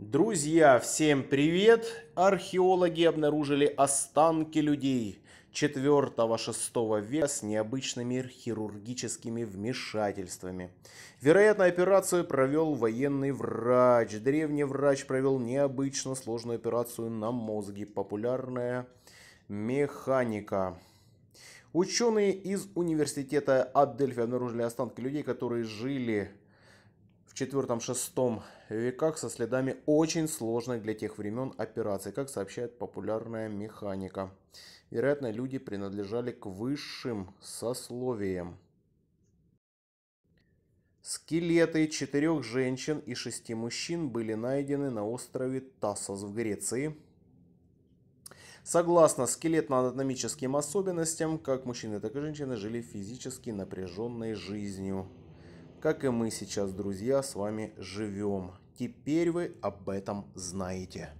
Друзья, всем привет! Археологи обнаружили останки людей 4-6 века с необычными хирургическими вмешательствами. Вероятно, операцию провел военный врач. Древний врач провел необычно сложную операцию на мозге. Популярная механика. Ученые из университета Адельфи обнаружили останки людей, которые жили IV-VI веках со следами очень сложных для тех времен операций, как сообщает популярная механика. Вероятно, люди принадлежали к высшим сословиям. Скелеты четырех женщин и шести мужчин были найдены на острове Тассос в Греции. Согласно скелетно-анатомическим особенностям, как мужчины, так и женщины жили физически напряженной жизнью как и мы сейчас, друзья, с вами живем. Теперь вы об этом знаете.